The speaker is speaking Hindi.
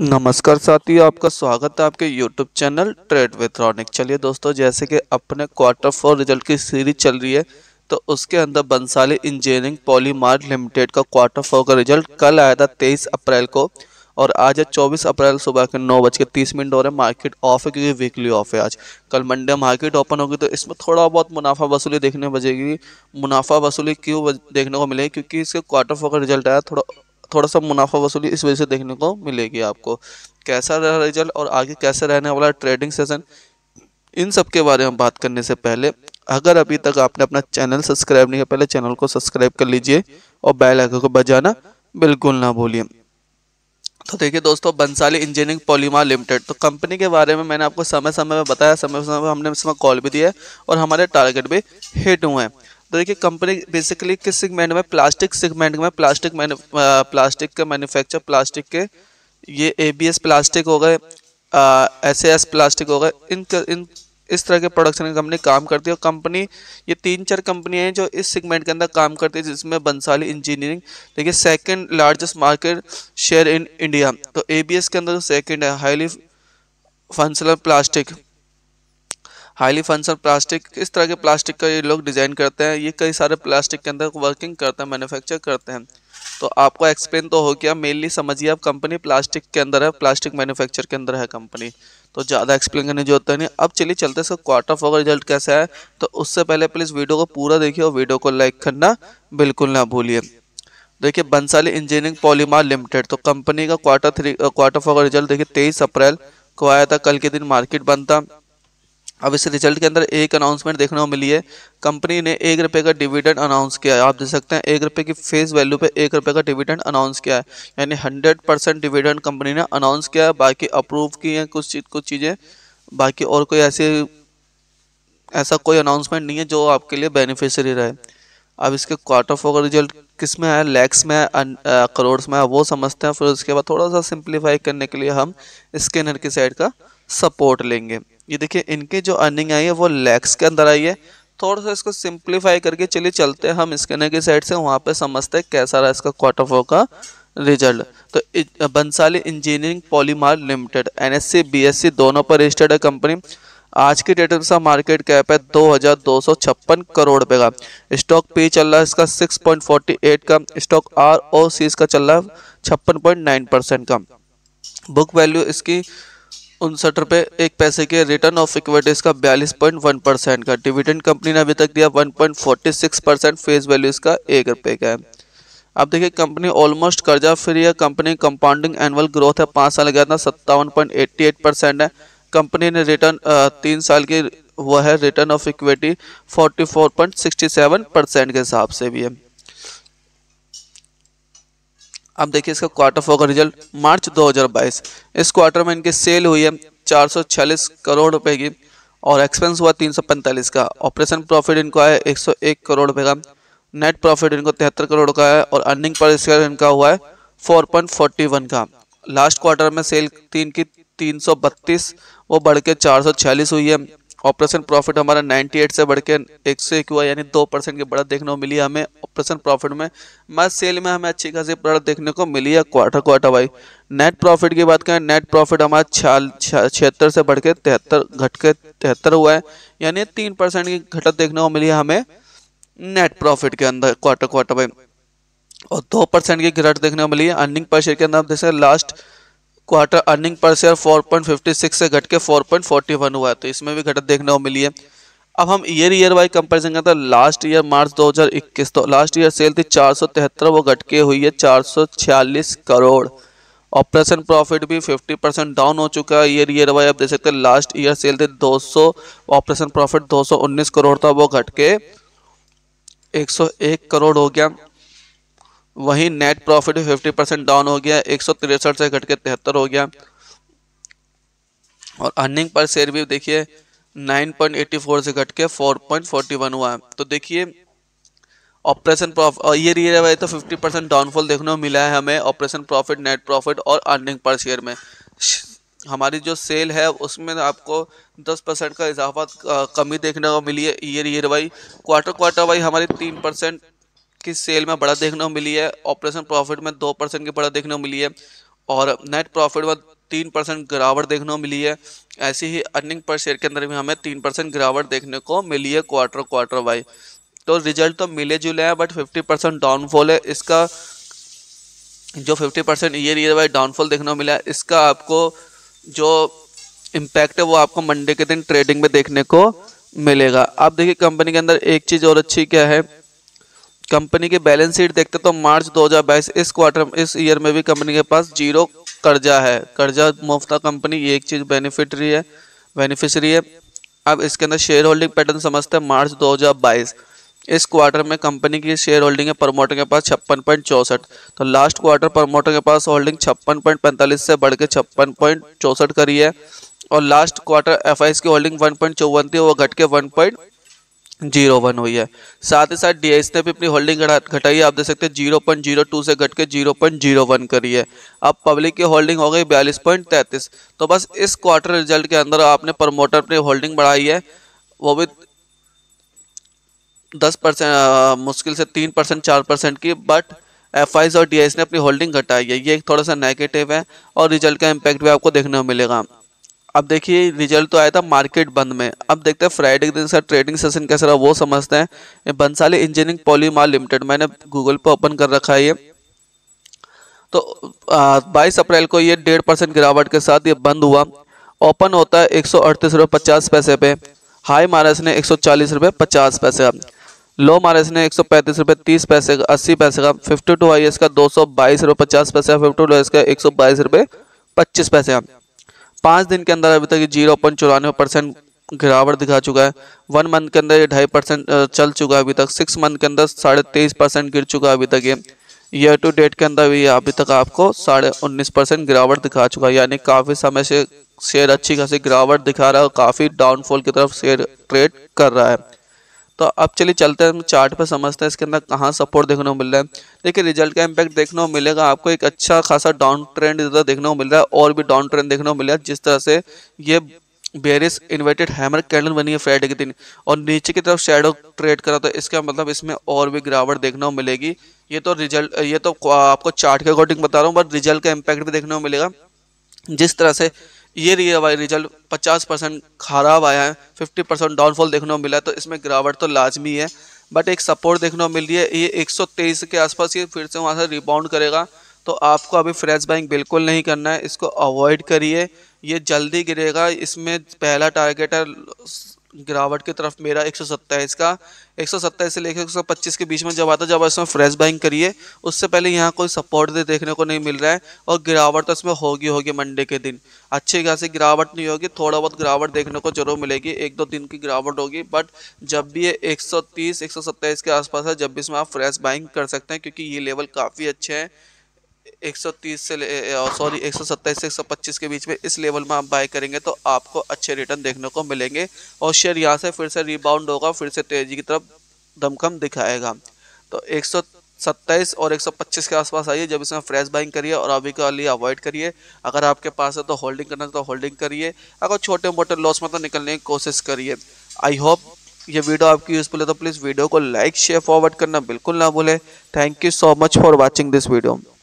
नमस्कार साथियों आपका स्वागत है आपके YouTube channel trade with Ronik चलिए दोस्तों जैसे कि अपने क्वार्टर फोर रिजल्ट की सीरीज चल रही है तो उसके अंदर बंसाली इंजीनियरिंग पॉलीमार्ट लिमिटेड का क्वार्टर फोर का रिजल्ट कल आया था 23 अप्रैल को और आज है 24 अप्रैल सुबह के नौ बज के तीस मिनट हो रहे हैं मार्केट ऑफ है क्योंकि वीकली ऑफ है आज कल मंडे मार्केट ओपन होगी तो इसमें थोड़ा बहुत मुनाफा वसूली देखने बजेगी मुनाफा वसूली क्यों देखने को मिलेगी क्योंकि इसके क्वार्टर फोर का रिजल्ट आया थोड़ा थोड़ा सा मुनाफा वसूली इस वजह से देखने को मिलेगी आपको कैसा रहा रिजल्ट और आगे कैसे रहने वाला ट्रेडिंग सेशन इन सब के बारे में बात करने से पहले अगर अभी तक आपने अपना चैनल सब्सक्राइब नहीं किया पहले चैनल को सब्सक्राइब कर लीजिए और बेल आइकन को बजाना बिल्कुल ना भूलिए तो देखिए दोस्तों बंसाली इंजीनियरिंग पॉलीमा लिमिटेड तो कंपनी के बारे में मैंने आपको समय समय पर बताया समय समय पर हमने इसमें कॉल भी दिया है और हमारे टारगेट भी हिट हुए हैं तो देखिए कंपनी बेसिकली किस सेगमेंट में प्लास्टिक सेगमेंट में प्लास्टिक प्लास्टिक का मैन्युफैक्चर प्लास्टिक के ये एबीएस प्लास्टिक हो गए एस एस प्लास्टिक हो गए इन इन इस तरह के प्रोडक्शन की कंपनी काम करती है और कंपनी ये तीन चार कंपनियां हैं जो इस सेगमेंट के अंदर काम करती है जिसमें बंसाली इंजीनियरिंग देखिए second largest market share in India तो एबीएस के अंदर जो सेकंड है highly functional plastic highly function plastic इस तरह के प्लास्टिक का ये लोग डिज़ाइन करते हैं ये कई सारे प्लास्टिक के अंदर वर्किंग करते हैं मैन्युफैक्चर करते हैं तो आपको एक्सप्लेन तो हो गया मेनली समझिए आप कंपनी प्लास्टिक के अंदर है प्लास्टिक मैन्युफैक्चर के अंदर है कंपनी तो ज़्यादा एक्सप्लेन करने की जरूरत नहीं अब चलिए चलते सर क्वार्टर फोर रिजल्ट कैसा है तो उससे पहले प्लीज़ वीडियो को पूरा देखिए और वीडियो को लाइक करना बिल्कुल ना भूलिए देखिए बंसाली इंजीनियरिंग पॉलीमार लिमिटेड तो कंपनी का क्वार्टर थ्री क्वार्टर फोर का रिजल्ट देखिए तेईस अप्रैल को आया था कल के दिन मार्केट बंद था अब इस रिजल्ट के अंदर एक अनाउंसमेंट देखने को मिली है कंपनी ने एक रुपये का डिविडेंड अनाउंस किया है आप देख सकते हैं एक रुपये की फेस वैल्यू पे एक रुपये का डिविडेंड अनाउंस किया है यानी हंड्रेड परसेंट डिविडेंड कंपनी ने अनाउंस किया है बाकी अप्रूव की हैं कुछ चीज कुछ चीज़ें बाकी और कोई ऐसे ऐसा कोई अनाउंसमेंट नहीं है जो आपके लिए बेनिफिशरी रहे अब इसके क्वार्टर फोर रिजल्ट किस में है लैक्स में है करोड़ में है वो समझते हैं फिर उसके बाद थोड़ा सा सिंप्लीफाई करने के लिए हम स्कैनर की साइड का सपोर्ट लेंगे ये देखिए इनकी जो अर्निंग आई है वो लैक्स के अंदर आई है थोड़ा सा इसको सिंप्लीफाई करके चलिए चलते हैं हम स्कैनर की साइड से वहाँ पे समझते हैं कैसा रहा इसका क्वार्टर फोर का रिजल्ट तो Bhansali engineering polymers limited N S दोनों पर रजिस्टर्ड है कंपनी आज की डेट में मार्केट कैप है दो हज़ार दो सौ छप्पन करोड़ रुपये का स्टॉक पी चल रहा है इसका सिक्स पॉइंट फोर्टी एट का स्टॉक आर ओ सी इसका चल रहा है छप्पन पॉइंट नाइन परसेंट का बुक वैल्यू इसकी उनसठ रुपये एक पैसे के रिटर्न ऑफ इक्विटीज का बयालीस पॉइंट वन परसेंट का डिविडेंड कंपनी ने अभी तक दिया one point forty six percent face value इसका एक रुपये का है अब देखिए कंपनी ऑलमोस्ट कर्जा फ्री है कंपनी कंपाउंडिंग एनुअल ग्रोथ है पाँच साल का था सत्तावन पॉइंट एट्टी एट परसेंट है कंपनी ने रिटर्न तीन साल की वह है return of equity forty four point sixty seven percent के हिसाब से भी है अब देखिए इसका क्वार्टर फोर का रिजल्ट मार्च 2022 इस क्वार्टर में इनकी सेल हुई है चार करोड़ रुपए की और एक्सपेंस हुआ 345 का ऑपरेशन प्रॉफिट इनको आया 101 करोड़ रुपए का नेट प्रॉफिट इनको तिहत्तर करोड़ का है और अर्निंग पर शेयर इनका हुआ है 4.41 का लास्ट क्वार्टर में सेल तीन की तीन वो बढ़ के हुई है ऑपरेशन प्रॉफिट हमारा 98 से बढ़ के एक सौ एक हुआ यानी दो परसेंट की बढ़त देखने को मिली हमें ऑपरेशन प्रॉफिट में मैं सेल में हमें अच्छी खासी बढ़त देखने को मिली है quarter quarter wise net profit की बात करें नेट प्रॉफिट हमारा छिहत्तर से बढ़ के तिहत्तर घट के तिहत्तर हुआ है यानी तीन परसेंट की घटत देखने को मिली है हमें नेट प्रॉफिट के अंदर क्वार्टर क्वार्टर वाइज और दो परसेंट की घटत देखने को मिली है अर्निंग पर शेयर के अंदर जैसे लास्ट क्वार्टर अर्निंग पर शेयर 4.56 से घट के 4.41 हुआ है तो इसमें भी घटत देखने को मिली है अब हम ईयर ईयर वाई कंपेरिजन करते हैं लास्ट ईयर मार्च 2021 तो लास्ट ईयर सेल थी चार वो घट के हुई है 446 करोड़ ऑपरेशन प्रॉफिट भी 50 परसेंट डाउन हो चुका है ईयर ईयर वाई आप देख सकते हैं लास्ट ईयर सेल थी 200 ऑपरेशन प्रॉफिट 219 करोड़ था वो घट के 101 करोड़ हो गया वहीं net profit fifty percent down हो गया एक से घट के तिहत्तर हो गया और अर्निंग पर शेयर भी देखिए 9.84 से घट के 4.41 हुआ है तो देखिए ऑपरेशन प्रॉफिट ये रियर वाइज तो 50 परसेंट डाउनफॉल देखने को मिला है हमें ऑपरेशन प्रॉफिट नेट प्रॉफिट और अर्निंग पर शेयर में हमारी जो सेल है उसमें आपको 10 परसेंट का इजाफा कमी देखने को मिली है year year Y quarter quarter Y हमारी तीन परसेंट की सेल में बढ़त देखने को मिली है ऑपरेशन प्रॉफिट में दो परसेंट की बढ़त देखने को मिली है और नेट प्रॉफिट में तीन परसेंट गिरावट देखने को मिली है ऐसी ही अर्निंग पर शेयर के अंदर भी हमें तीन परसेंट गिरावट देखने को मिली है क्वार्टर क्वार्टर वाइज तो रिजल्ट तो मिले जुले हैं बट फिफ्टी परसेंट डाउनफॉल है इसका जो fifty percent year year wise downfall देखने को मिला है इसका आपको जो इम्पैक्ट है वो आपको मंडे के दिन ट्रेडिंग में देखने को मिलेगा आप देखिए कंपनी के अंदर एक चीज़ और अच्छी क्या है कंपनी की बैलेंस शीट देखते तो मार्च 2022 इस क्वार्टर इस ईयर में भी कंपनी के पास जीरो कर्जा है कर्जा मुफ्ता कंपनी ये एक चीज़ बेनिफिटरी है बेनिफिशरी है अब इसके अंदर शेयर होल्डिंग पैटर्न समझते हैं मार्च 2022 इस क्वार्टर में कंपनी की शेयर होल्डिंग है प्रमोटर के पास छप्पन पॉइंट तो लास्ट क्वार्टर प्रमोटर के पास होल्डिंग छप्पन पॉइंट पैंतालीस से बढ़ के छप्पन पॉइंट चौसठ करी है और लास्ट क्वार्टर एफ की होल्डिंग वन पॉइंट थी वो घट के वन पॉइंट जीरो वन हुई है साथ ही साथ डी ने भी अपनी होल्डिंग घटाई है आप देख सकते हैं जीरो पॉइंट जीरो टू से घट के जीरो पॉइंट जीरो वन करी है अब पब्लिक की होल्डिंग हो गई बयालीस पॉइंट तैंतीस तो बस इस क्वार्टर रिजल्ट के अंदर आपने प्रमोटर अपनी होल्डिंग बढ़ाई है वो भी दस परसेंट मुश्किल से तीन परसेंट चार परसेंट की बट एफ और डी ने अपनी होल्डिंग घटाई है ये थोड़ा सा नेगेटिव है और रिजल्ट का इम्पैक्ट भी आपको देखने को मिलेगा अब देखिए रिजल्ट तो आया था मार्केट बंद में अब देखते हैं फ्राइडे के दिन सर ट्रेडिंग सेशन कैसा रहा वो समझते हैं ये बंसाली इंजीनियरिंग पॉलीमार लिमिटेड मैंने गूगल पर ओपन कर रखा है ये तो बाईस अप्रैल को ये डेढ़ परसेंट गिरावट के साथ ये बंद हुआ ओपन होता है एक सौ पैसे पे हाई मारस ने एक सौ पैसे का लो मारस ने एक सौ पैंतीस पैसे का अस्सी पैसे का फिफ्टी टू हाई का दो सौ पैसे का फिफ्टी टू का एक सौ पच्चीस पैसे का पाँच दिन के अंदर अभी तक जीरो पॉइंट चौरानवे परसेंट गिरावट दिखा चुका है वन मंथ के अंदर ये ढाई परसेंट चल चुका है अभी तक सिक्स मंथ के अंदर साढ़े तेईस परसेंट गिर चुका है अभी तक ये ईयर टू डेट के अंदर भी अभी तक आपको साढ़े उन्नीस परसेंट गिरावट दिखा चुका है यानी काफ़ी समय से शेयर अच्छी खासी गिरावट दिखा रहा है और काफ़ी डाउनफॉल की तरफ शेयर ट्रेड कर रहा है तो अब चलिए चलते हैं हम चार्ट पर समझते हैं इसके अंदर कहाँ सपोर्ट देखने को मिल रहा है देखिए रिजल्ट का इम्पैक्ट देखने को मिलेगा आपको एक अच्छा खासा डाउन ट्रेंड इधर देखने को मिल रहा है और भी डाउन ट्रेंड देखने को मिल रहा है जिस तरह से ये बेरिस इन्वर्टेड हैमर कैंडल बनी है फ्राइडे के दिन और नीचे की तरफ शेडो ट्रेड करा तो इसका मतलब इसमें और भी गिरावट देखने को मिलेगी ये तो रिजल्ट ये तो आपको चार्ट के अकॉर्डिंग बता रहा हूँ बट रिजल्ट का इम्पैक्ट भी देखने को मिलेगा जिस तरह से ये रही हमारी रिजल्ट 50 परसेंट खराब आया है 50 परसेंट डाउनफॉल देखने को मिला है तो इसमें गिरावट तो लाजमी है बट एक सपोर्ट देखने को मिल रही है ये 123 के आसपास ये फिर से वहाँ से रिबाउंड करेगा तो आपको अभी फ्रेश बाइंग बिल्कुल नहीं करना है इसको अवॉइड करिए ये जल्दी गिरेगा इसमें पहला टारगेट है गिरावट की तरफ मेरा एक का एक से लेकर एक के बीच में जब आता जब इसमें फ्रेश बाइंग करिए उससे पहले यहाँ कोई सपोर्ट दे देखने को नहीं मिल रहा है और गिरावट तो इसमें होगी होगी मंडे के दिन अच्छी खासी गिरावट नहीं होगी थोड़ा बहुत गिरावट देखने को जरूर मिलेगी एक दो दिन की गिरावट होगी बट जब भी ये सौ 127 के आसपास है जब भी इसमें आप फ्रेश बाइंग कर सकते हैं क्योंकि ये लेवल काफ़ी अच्छे हैं 130 से सॉरी 127 से 125 के बीच में इस लेवल में आप बाय करेंगे तो आपको अच्छे रिटर्न देखने को मिलेंगे और शेयर यहाँ से फिर से रिबाउंड होगा फिर से तेजी की तरफ धमकम दिखाएगा तो 127 और 125 के आसपास आइए जब इसमें फ्रेश बाइंग करिए और अभी के लिए अवॉइड करिए अगर आपके पास है तो होल्डिंग करना तो होल्डिंग करिए अगर छोटे मोटे लॉस में तो निकलने की कोशिश करिए आई होप ये वीडियो आपकी यूजफुल है तो प्लीज़ वीडियो को लाइक शेयर फॉरवर्ड करना बिल्कुल ना भूलें thank you so much for watching this video